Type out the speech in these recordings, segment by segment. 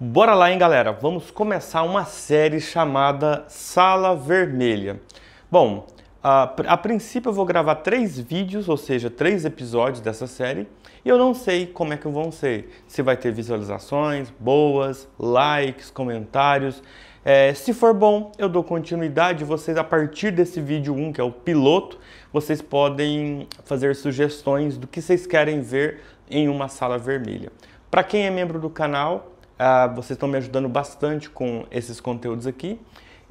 Bora lá, hein, galera? Vamos começar uma série chamada Sala Vermelha. Bom, a, a, princípio eu vou gravar três vídeos, ou seja, três episódios dessa série, e eu não sei como é que vão ser. Se vai ter visualizações boas, likes, comentários. É, se for bom, eu dou continuidade. Vocês, a partir desse vídeo 1, que é o piloto, vocês podem fazer sugestões do que vocês querem ver em uma sala vermelha. Para quem é membro do canal, ah, vocês estão me ajudando bastante com esses conteúdos aqui.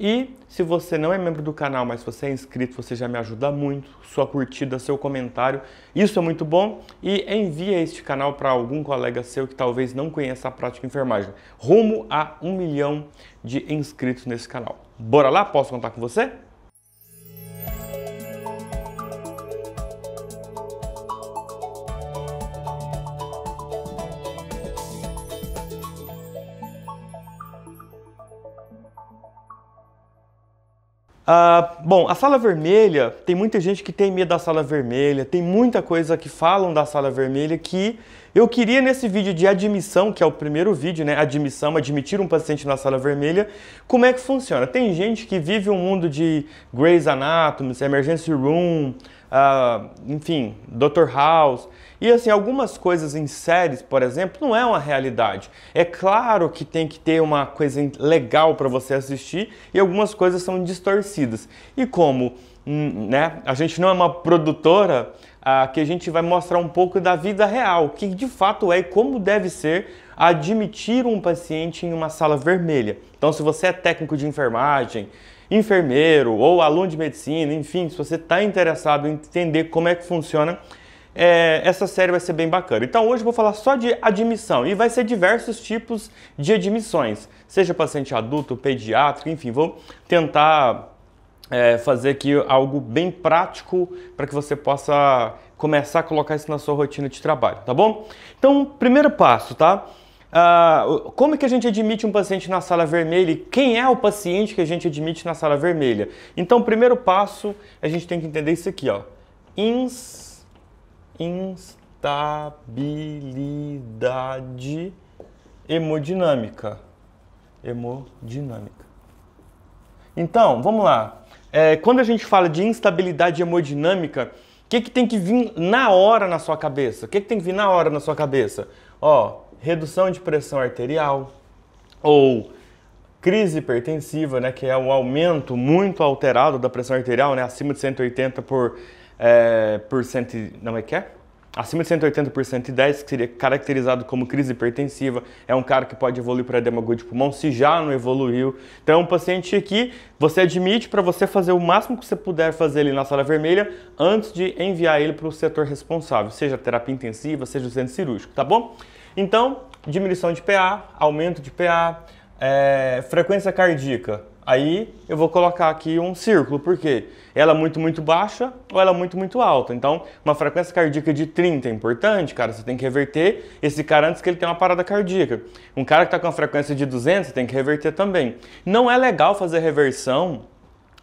E se você não é membro do canal, mas você é inscrito, você já me ajuda muito. Sua curtida, seu comentário, isso é muito bom. E envia este canal para algum colega seu que talvez não conheça a prática enfermagem. Rumo a um milhão de inscritos nesse canal. Bora lá? Posso contar com você? Ah, bom, a sala vermelha, tem muita gente que tem medo da sala vermelha, tem muita coisa que falam da sala vermelha que eu queria nesse vídeo de admissão, que é o primeiro vídeo, né? Admissão, admitir um paciente na sala vermelha, como é que funciona? Tem gente que vive um mundo de Grey's Anatomy, Emergency Room, ah, enfim, Dr. House, e assim, algumas coisas em séries, por exemplo, não é uma realidade. É claro que tem que ter uma coisa legal para você assistir e algumas coisas são distorcidas. E como hum, né, a gente não é uma produtora, aqui que a gente vai mostrar um pouco da vida real, que de fato é e como deve ser admitir um paciente em uma sala vermelha. Então, se você é técnico de enfermagem, enfermeiro ou aluno de medicina, enfim, se você está interessado em entender como é que funciona é, essa série vai ser bem bacana. Então hoje eu vou falar só de admissão e vai ser diversos tipos de admissões, seja paciente adulto, pediátrico, enfim, vou tentar é, fazer aqui algo bem prático para que você possa começar a colocar isso na sua rotina de trabalho, tá bom? Então, primeiro passo, tá? Uh, como é que a gente admite um paciente na sala vermelha e quem é o paciente que a gente admite na sala vermelha? Então, primeiro passo, a gente tem que entender isso aqui, ó. Ins instabilidade hemodinâmica. Hemodinâmica. Então, vamos lá. É, quando a gente fala de instabilidade hemodinâmica, o que, que tem que vir na hora na sua cabeça? O que, que tem que vir na hora na sua cabeça? Ó, redução de pressão arterial ou crise hipertensiva, né, que é o um aumento muito alterado da pressão arterial, né, acima de 180 por é, por cento, não é que é? acima de 180 por 110, que seria caracterizado como crise hipertensiva, é um cara que pode evoluir para edema de pulmão se já não evoluiu. Então, é um paciente aqui você admite para você fazer o máximo que você puder fazer ele na sala vermelha antes de enviar ele para o setor responsável, seja terapia intensiva, seja o centro cirúrgico, tá bom? Então, diminuição de PA, aumento de PA, é, frequência cardíaca, Aí eu vou colocar aqui um círculo, porque ela é muito, muito baixa ou ela é muito, muito alta. Então, uma frequência cardíaca de 30 é importante, cara, você tem que reverter esse cara antes que ele tenha uma parada cardíaca. Um cara que está com uma frequência de 200, você tem que reverter também. Não é legal fazer reversão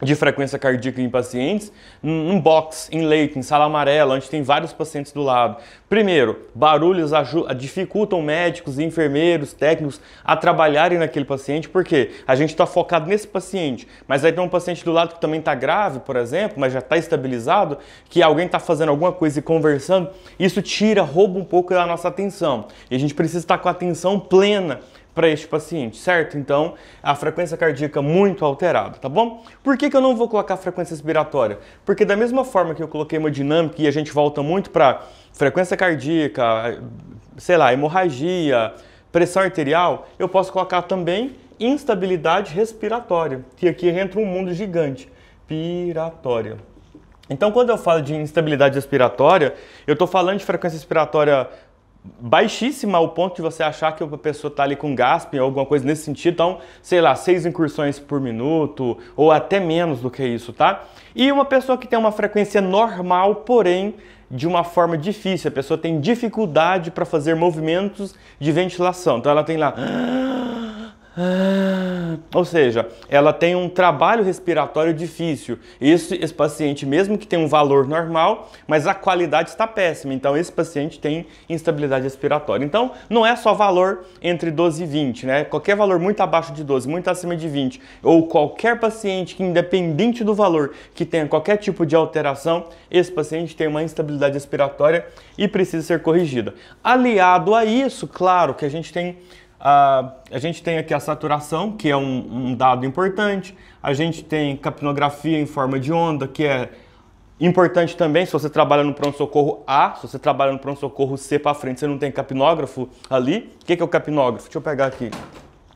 de frequência cardíaca em pacientes, num box, em leito, em sala amarela, onde tem vários pacientes do lado. Primeiro, barulhos dificultam médicos, enfermeiros, técnicos a trabalharem naquele paciente, porque a gente está focado nesse paciente, mas aí tem um paciente do lado que também está grave, por exemplo, mas já está estabilizado, que alguém está fazendo alguma coisa e conversando, isso tira, rouba um pouco da nossa atenção. E a gente precisa estar tá com a atenção plena para este paciente, certo? Então, a frequência cardíaca muito alterada, tá bom? Por que, que eu não vou colocar frequência respiratória? Porque da mesma forma que eu coloquei uma dinâmica e a gente volta muito para frequência cardíaca, sei lá, hemorragia, pressão arterial, eu posso colocar também instabilidade respiratória, que aqui entra um mundo gigante, piratória. Então, quando eu falo de instabilidade respiratória, eu estou falando de frequência respiratória baixíssima ao ponto de você achar que a pessoa está ali com gasp ou alguma coisa nesse sentido. Então, sei lá, seis incursões por minuto ou até menos do que isso, tá? E uma pessoa que tem uma frequência normal, porém de uma forma difícil, a pessoa tem dificuldade para fazer movimentos de ventilação. Então ela tem lá ah, ou seja, ela tem um trabalho respiratório difícil. Esse, esse paciente, mesmo que tenha um valor normal, mas a qualidade está péssima. Então, esse paciente tem instabilidade respiratória. Então, não é só valor entre 12 e 20, né? Qualquer valor muito abaixo de 12, muito acima de 20, ou qualquer paciente que, independente do valor, que tenha qualquer tipo de alteração, esse paciente tem uma instabilidade respiratória e precisa ser corrigida. Aliado a isso, claro que a gente tem a gente tem aqui a saturação, que é um, um, dado importante. A gente tem capnografia em forma de onda, que é importante também. Se você trabalha no pronto-socorro A, se você trabalha no pronto-socorro C para frente, você não tem capnógrafo ali. O que, que é o capnógrafo? Deixa eu pegar aqui.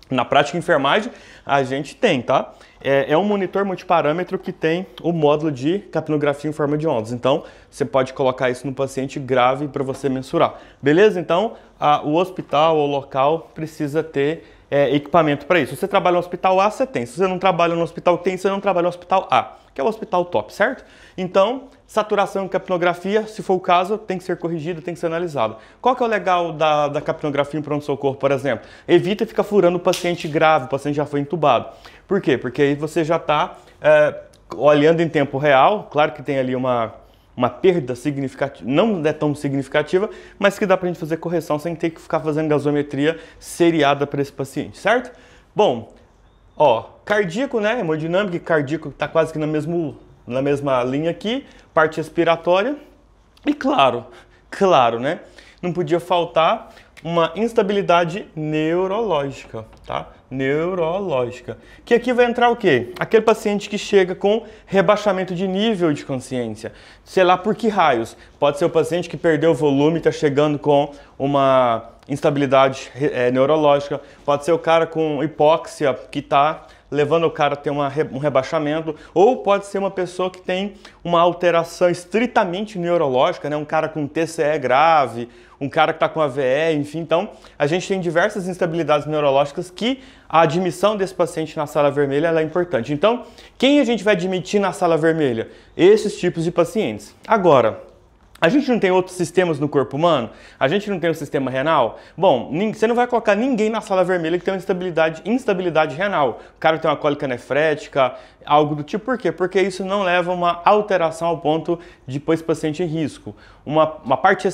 Na prática enfermagem, a gente tem, tá? É, é, um monitor multiparâmetro que tem o módulo de capnografia em forma de ondas. Então, você pode colocar isso no paciente grave para você mensurar. Beleza? Então, a, o hospital ou local precisa ter é, equipamento para isso. Se você trabalha no hospital A, você tem. Se você não trabalha no hospital que tem, você não trabalha no hospital A que é o hospital top, certo? Então, saturação em capnografia, se for o caso, tem que ser corrigida, tem que ser analisada. Qual que é o legal da, da capnografia em pronto-socorro, por exemplo? Evita ficar furando o paciente grave, o paciente já foi entubado. Por quê? Porque aí você já está é, olhando em tempo real, claro que tem ali uma uma perda significativa, não é tão significativa, mas que dá para a gente fazer correção sem ter que ficar fazendo gasometria seriada para esse paciente, certo? Bom, Ó, cardíaco, né? Hemodinâmica e cardíaco está quase que na, mesmo, na mesma linha aqui. Parte respiratória. E claro, claro, né? Não podia faltar uma instabilidade neurológica, tá? neurológica. Que aqui vai entrar o quê? Aquele paciente que chega com rebaixamento de nível de consciência. Sei lá por que raios. Pode ser o paciente que perdeu volume e está chegando com uma instabilidade é, neurológica. Pode ser o cara com hipóxia que está levando o cara a ter uma, um rebaixamento, ou pode ser uma pessoa que tem uma alteração estritamente neurológica, né? um cara com TCE grave, um cara que está com AVE, enfim. Então, a gente tem diversas instabilidades neurológicas que a admissão desse paciente na sala vermelha é importante. Então, quem a gente vai admitir na sala vermelha? Esses tipos de pacientes. Agora, a gente não tem outros sistemas no corpo humano? A gente não tem o sistema renal? Bom, você não vai colocar ninguém na sala vermelha que tem uma instabilidade, instabilidade renal. O cara tem uma cólica nefrética, algo do tipo. Por quê? Porque isso não leva uma alteração ao ponto de pôr esse paciente em risco. Uma, uma parte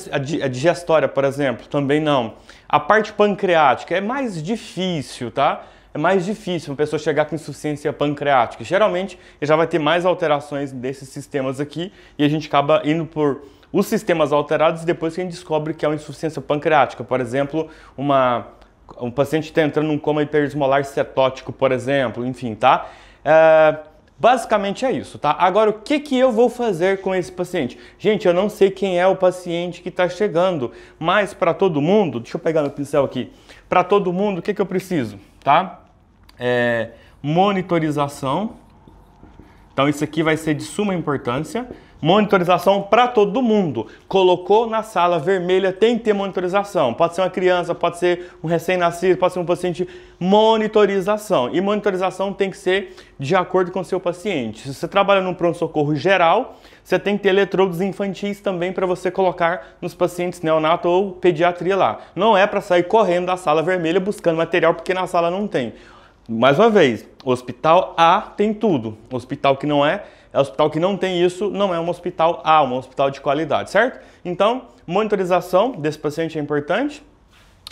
digestória, por exemplo, também não. A parte pancreática é mais difícil, tá? é mais difícil uma pessoa chegar com insuficiência pancreática. Geralmente, já vai ter mais alterações desses sistemas aqui e a gente acaba indo por os sistemas alterados depois que a gente descobre que é uma insuficiência pancreática. Por exemplo, uma, um paciente está entrando num coma hiperesmolar cetótico, por exemplo, enfim, tá? É, basicamente é isso, tá? Agora, o que, que eu vou fazer com esse paciente? Gente, eu não sei quem é o paciente que está chegando, mas para todo mundo, deixa eu pegar meu pincel aqui, para todo mundo, o que, que eu preciso, tá? É, monitorização, então isso aqui vai ser de suma importância, monitorização para todo mundo. Colocou na sala vermelha, tem que ter monitorização. Pode ser uma criança, pode ser um recém-nascido, pode ser um paciente. Monitorização. E monitorização tem que ser de acordo com o seu paciente. Se você trabalha no pronto-socorro geral, você tem que ter eletrodos infantis também para você colocar nos pacientes neonato ou pediatria lá. Não é para sair correndo da sala vermelha buscando material porque na sala não tem. Mais uma vez, hospital A tem tudo. Hospital que não é, é hospital que não tem isso, não é um hospital A, é um hospital de qualidade, certo? Então, monitorização desse paciente é importante.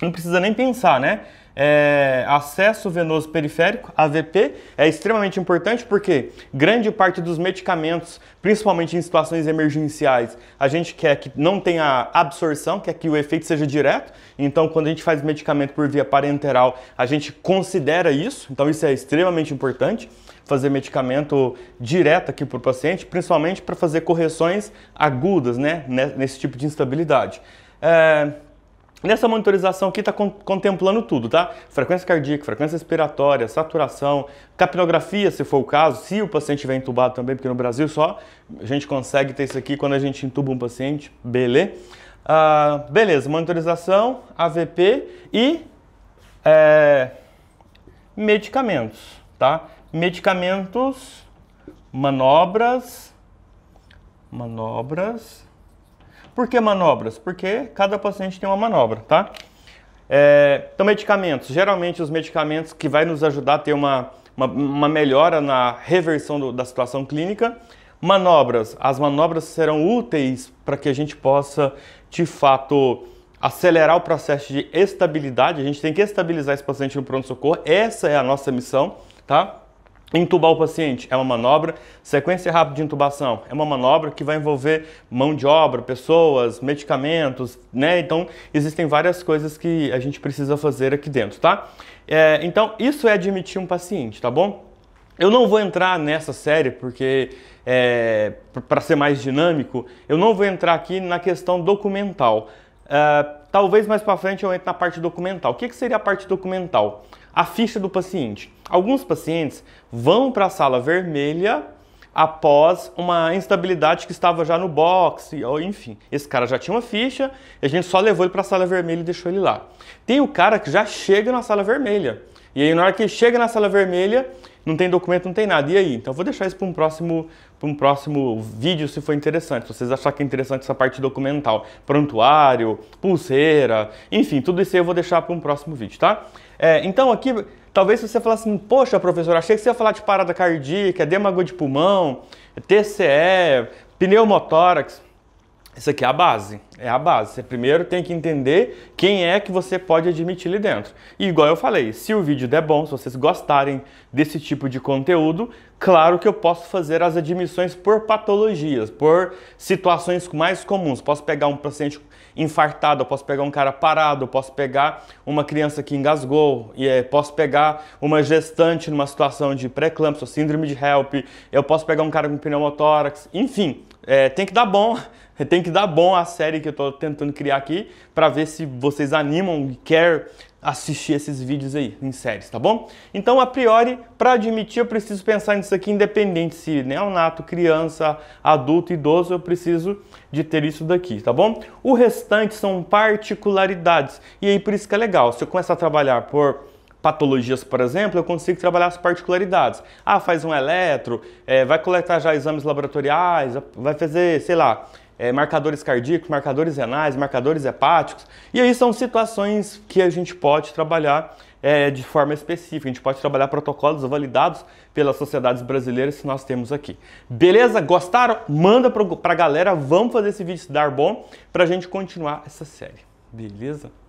Não precisa nem pensar, né? é, acesso venoso periférico, AVP, é extremamente importante porque grande parte dos medicamentos, principalmente em situações emergenciais, a gente quer que não tenha absorção, quer que o efeito seja direto. Então, quando a gente faz medicamento por via parenteral, a gente considera isso. Então, isso é extremamente importante fazer medicamento direto aqui para o paciente, principalmente para fazer correções agudas, né, nesse tipo de instabilidade. É, Nessa monitorização aqui está contemplando tudo, tá? Frequência cardíaca, frequência respiratória, saturação, capnografia, se for o caso, se o paciente estiver entubado também, porque no Brasil só a gente consegue ter isso aqui quando a gente entuba um paciente, beleza? Ah, beleza, monitorização, AVP e é, medicamentos, tá? Medicamentos, manobras, manobras, por que manobras? Porque cada paciente tem uma manobra, tá? É, então, medicamentos. Geralmente, os medicamentos que vai nos ajudar a ter uma, uma, uma melhora na reversão do, da situação clínica. Manobras. As manobras serão úteis para que a gente possa, de fato, acelerar o processo de estabilidade. A gente tem que estabilizar esse paciente no pronto-socorro. Essa é a nossa missão, tá? Intubar o paciente é uma manobra, sequência rápida de intubação é uma manobra que vai envolver mão de obra, pessoas, medicamentos, né? Então existem várias coisas que a gente precisa fazer aqui dentro, tá? É, então isso é admitir um paciente, tá bom? Eu não vou entrar nessa série porque, é, para ser mais dinâmico, eu não vou entrar aqui na questão documental. É, talvez mais para frente eu entre na parte documental. O que, que seria a parte documental? a ficha do paciente. Alguns pacientes vão para a sala vermelha após uma instabilidade que estava já no box, enfim. Esse cara já tinha uma ficha, a gente só levou ele para a sala vermelha e deixou ele lá. Tem o cara que já chega na sala vermelha. E aí na hora que ele chega na sala vermelha, não tem documento, não tem nada. E aí? Então eu vou deixar isso para um próximo para um próximo vídeo se for interessante. Se vocês acharem que é interessante essa parte documental, prontuário, pulseira, enfim, tudo isso aí eu vou deixar para um próximo vídeo, tá? É, então aqui, talvez você falasse assim, poxa professor, achei que você ia falar de parada cardíaca, demagogia de pulmão, TCE, pneumotórax. Isso aqui é a base. É a base. Você primeiro tem que entender quem é que você pode admitir ali dentro. E igual eu falei, se o vídeo der bom, se vocês gostarem desse tipo de conteúdo, claro que eu posso fazer as admissões por patologias, por situações mais comuns. Posso pegar um paciente infartado, eu posso pegar um cara parado, eu posso pegar uma criança que engasgou, e é, posso pegar uma gestante numa situação de pré-eclâmpsia, síndrome de HELP, eu posso pegar um cara com pneumotórax, enfim, é, tem que dar bom, tem que dar bom a série que eu estou tentando criar aqui para ver se vocês animam e querem assistir esses vídeos aí em séries, tá bom? Então, a priori, para admitir, eu preciso pensar nisso aqui independente se neonato, criança, adulto, idoso, eu preciso de ter isso daqui, tá bom? O restante são particularidades. E aí, por isso que é legal. Se eu começar a trabalhar por patologias, por exemplo, eu consigo trabalhar as particularidades. Ah, faz um eletro, é, vai coletar já exames laboratoriais, vai fazer, sei lá, é, marcadores cardíacos, marcadores renais, marcadores hepáticos. E aí são situações que a gente pode trabalhar é, de forma específica. A gente pode trabalhar protocolos validados pelas sociedades brasileiras que nós temos aqui. Beleza? Gostaram? Manda para a galera, vamos fazer esse vídeo se dar bom para a gente continuar essa série. Beleza?